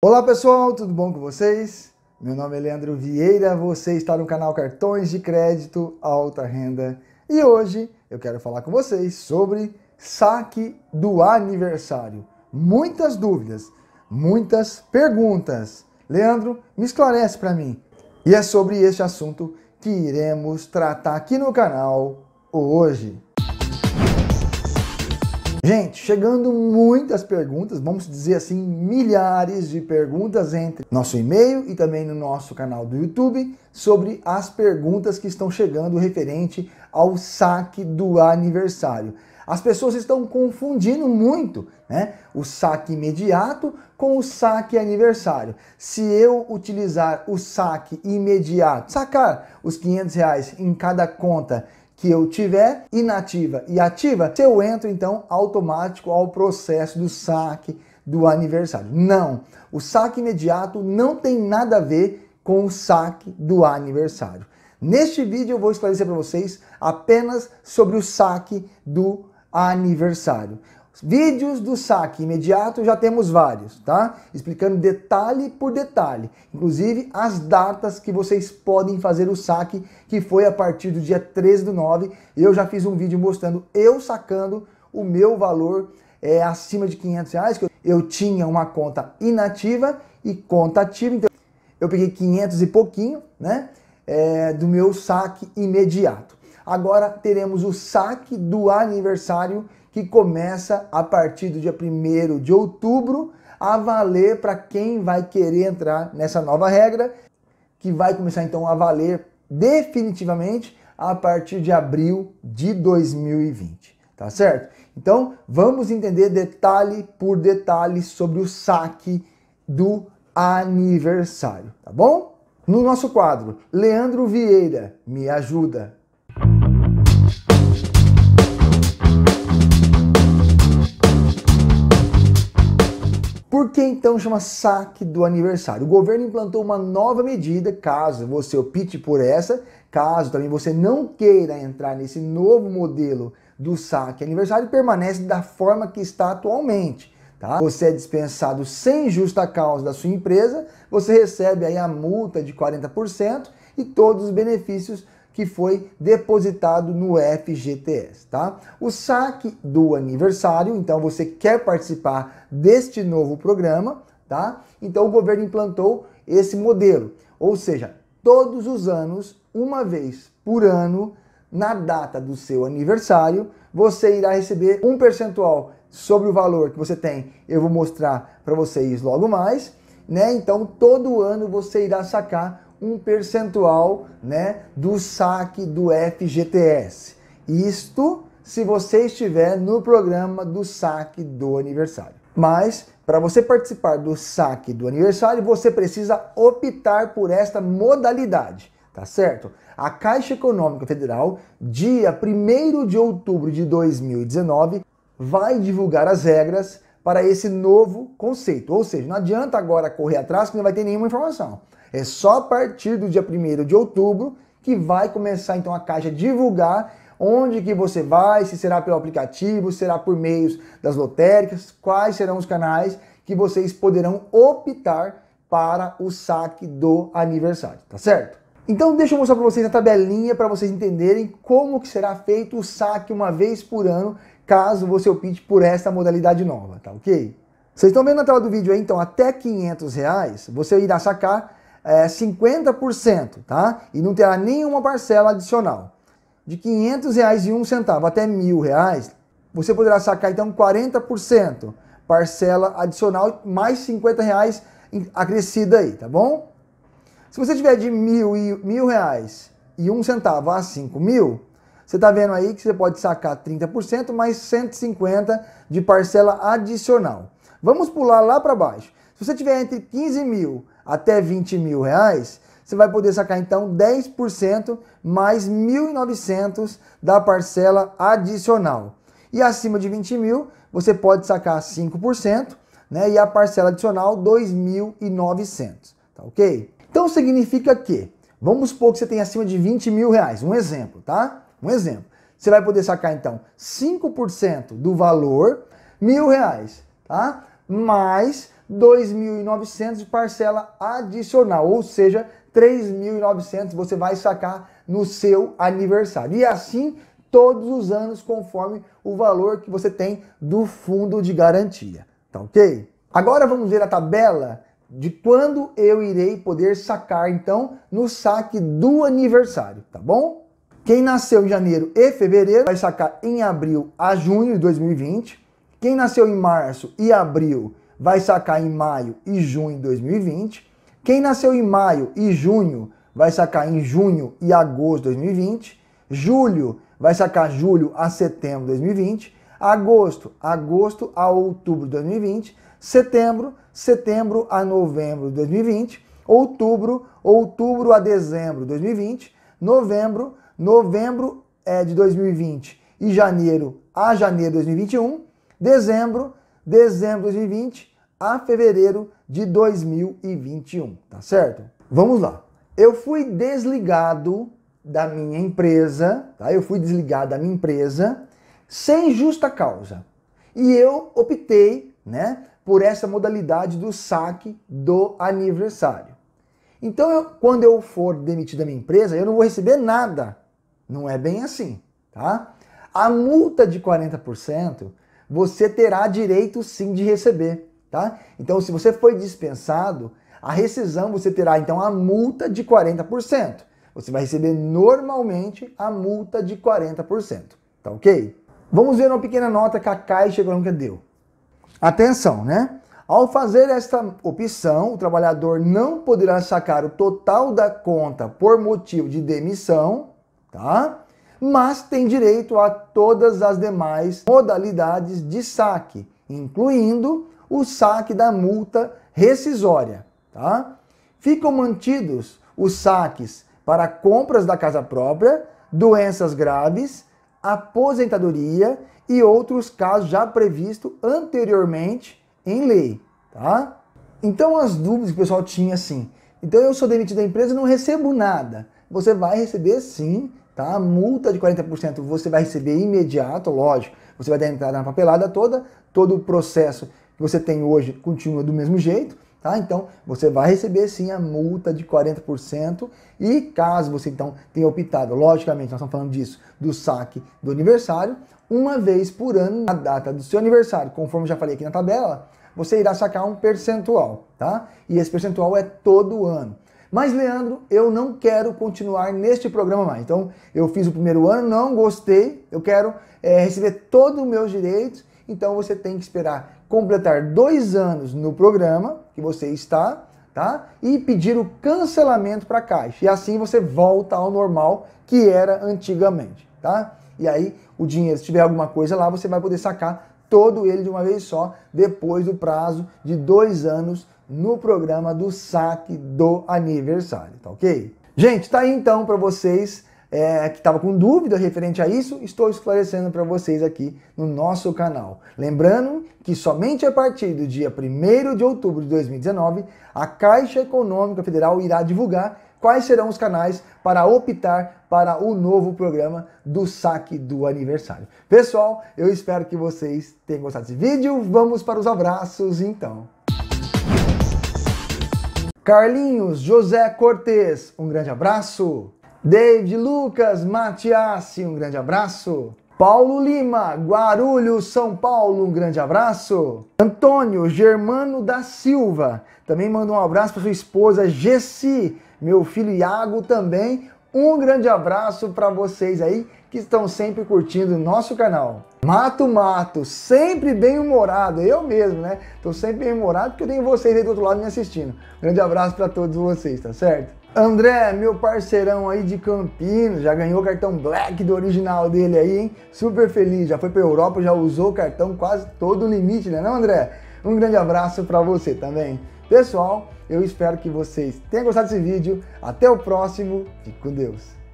Olá pessoal, tudo bom com vocês? Meu nome é Leandro Vieira, você está no canal Cartões de Crédito Alta Renda e hoje eu quero falar com vocês sobre saque do aniversário. Muitas dúvidas, muitas perguntas. Leandro, me esclarece para mim. E é sobre este assunto que iremos tratar aqui no canal hoje. Gente, chegando muitas perguntas, vamos dizer assim, milhares de perguntas entre nosso e-mail e também no nosso canal do YouTube sobre as perguntas que estão chegando referente ao saque do aniversário. As pessoas estão confundindo muito né, o saque imediato com o saque aniversário. Se eu utilizar o saque imediato, sacar os 500 reais em cada conta que eu tiver inativa e ativa, eu entro então automático ao processo do saque do aniversário. Não, o saque imediato não tem nada a ver com o saque do aniversário. Neste vídeo eu vou esclarecer para vocês apenas sobre o saque do aniversário. Vídeos do saque imediato já temos vários, tá? Explicando detalhe por detalhe, inclusive as datas que vocês podem fazer o saque, que foi a partir do dia 13 do 9. Eu já fiz um vídeo mostrando eu sacando o meu valor é, acima de 500 reais, que eu, tinha uma conta inativa e conta ativa, então eu peguei 500 e pouquinho, né? É, do meu saque imediato agora teremos o saque do aniversário que começa a partir do dia 1 de outubro a valer para quem vai querer entrar nessa nova regra, que vai começar então a valer definitivamente a partir de abril de 2020, tá certo? Então, vamos entender detalhe por detalhe sobre o saque do aniversário, tá bom? No nosso quadro, Leandro Vieira me ajuda Por que então chama saque do aniversário? O governo implantou uma nova medida, caso você opte por essa, caso também você não queira entrar nesse novo modelo do saque aniversário, permanece da forma que está atualmente. Tá? Você é dispensado sem justa causa da sua empresa, você recebe aí a multa de 40% e todos os benefícios que foi depositado no FGTS, tá? O saque do aniversário, então você quer participar deste novo programa, tá? Então o governo implantou esse modelo, ou seja, todos os anos, uma vez por ano, na data do seu aniversário, você irá receber um percentual sobre o valor que você tem. Eu vou mostrar para vocês logo mais, né? Então todo ano você irá sacar um percentual né, do saque do FGTS. Isto se você estiver no programa do saque do aniversário. Mas para você participar do saque do aniversário, você precisa optar por esta modalidade, tá certo? A Caixa Econômica Federal, dia 1 de outubro de 2019, vai divulgar as regras para esse novo conceito. Ou seja, não adianta agora correr atrás que não vai ter nenhuma informação. É só a partir do dia 1 de outubro que vai começar então a Caixa a divulgar onde que você vai, se será pelo aplicativo, será por meios das lotéricas, quais serão os canais que vocês poderão optar para o saque do aniversário, tá certo? Então deixa eu mostrar para vocês a tabelinha para vocês entenderem como que será feito o saque uma vez por ano, caso você opte por esta modalidade nova, tá ok? Vocês estão vendo na tela do vídeo aí, então, até 500 reais, você irá sacar é, 50%, tá? E não terá nenhuma parcela adicional. De 500 reais e um centavo até mil reais, você poderá sacar então 40% parcela adicional mais 50 reais acrescida aí, tá bom? Se você tiver de mil, e, mil reais e um centavo a cinco mil, você está vendo aí que você pode sacar 30% mais 150 de parcela adicional. Vamos pular lá para baixo. Se você tiver entre 15 mil até 20 mil reais, você vai poder sacar então 10% mais 1.900 da parcela adicional. E acima de 20 mil, você pode sacar 5%, né? E a parcela adicional 2.900, tá ok? Então significa que, vamos supor que você tem acima de 20 mil reais, um exemplo, tá? Um exemplo. Você vai poder sacar então 5% do valor, mil reais, tá? Mais 2.900 de parcela adicional, ou seja, 3.900 você vai sacar no seu aniversário. E assim todos os anos, conforme o valor que você tem do fundo de garantia. Tá ok? Agora vamos ver a tabela de quando eu irei poder sacar, então, no saque do aniversário, tá bom? Quem nasceu em janeiro e fevereiro vai sacar em abril a junho de 2020. Quem nasceu em março e abril vai sacar em maio e junho de 2020. Quem nasceu em maio e junho vai sacar em junho e agosto de 2020. Julho vai sacar julho a setembro de 2020. Agosto, agosto a outubro de 2020 setembro, setembro a novembro de 2020, outubro, outubro a dezembro de 2020, novembro, novembro é, de 2020 e janeiro a janeiro de 2021, dezembro, dezembro de 2020 a fevereiro de 2021, tá certo? Vamos lá. Eu fui desligado da minha empresa, tá? Eu fui desligado da minha empresa sem justa causa. E eu optei, né, por essa modalidade do saque do aniversário. Então, eu, quando eu for demitido da minha empresa, eu não vou receber nada. Não é bem assim, tá? A multa de 40% você terá direito sim de receber, tá? Então, se você foi dispensado, a rescisão você terá então a multa de 40%. Você vai receber normalmente a multa de 40%, tá OK? Vamos ver uma pequena nota que a Caixa Econômica deu. Atenção, né? Ao fazer esta opção, o trabalhador não poderá sacar o total da conta por motivo de demissão, tá? Mas tem direito a todas as demais modalidades de saque, incluindo o saque da multa rescisória, tá? Ficam mantidos os saques para compras da casa própria, doenças graves, aposentadoria e outros casos já previstos anteriormente em lei, tá? Então as dúvidas que o pessoal tinha assim, então eu sou demitido da empresa e não recebo nada. Você vai receber sim, tá? multa de 40% você vai receber imediato, lógico. Você vai dar entrada na papelada toda, todo o processo que você tem hoje continua do mesmo jeito Tá? Então, você vai receber sim a multa de 40% e caso você então tenha optado, logicamente, nós estamos falando disso, do saque do aniversário, uma vez por ano na data do seu aniversário, conforme já falei aqui na tabela, você irá sacar um percentual, tá? E esse percentual é todo ano. Mas, Leandro, eu não quero continuar neste programa mais. Então, eu fiz o primeiro ano, não gostei, eu quero é, receber todos os meus direitos, então você tem que esperar completar dois anos no programa que você está, tá? E pedir o cancelamento para a Caixa. E assim você volta ao normal que era antigamente, tá? E aí o dinheiro, se tiver alguma coisa lá, você vai poder sacar todo ele de uma vez só, depois do prazo de dois anos no programa do saque do aniversário, tá ok? Gente, tá aí então para vocês é, que estava com dúvida referente a isso, estou esclarecendo para vocês aqui no nosso canal. Lembrando que somente a partir do dia 1 de outubro de 2019, a Caixa Econômica Federal irá divulgar quais serão os canais para optar para o novo programa do saque do aniversário. Pessoal, eu espero que vocês tenham gostado desse vídeo. Vamos para os abraços então. Carlinhos José Cortez, um grande abraço. David Lucas Matiassi, um grande abraço. Paulo Lima, Guarulhos, São Paulo, um grande abraço. Antônio Germano da Silva, também manda um abraço para sua esposa Gessi, meu filho Iago também. Um grande abraço para vocês aí que estão sempre curtindo o nosso canal. Mato Mato, sempre bem-humorado, eu mesmo, né? Tô sempre bem-humorado porque eu tenho vocês aí do outro lado me assistindo. grande abraço para todos vocês, tá certo? André, meu parceirão aí de Campinas, já ganhou o cartão Black do original dele aí, hein? Super feliz, já foi pra Europa, já usou o cartão quase todo o limite, né não, André? Um grande abraço para você também. Pessoal, eu espero que vocês tenham gostado desse vídeo. Até o próximo, fique com Deus.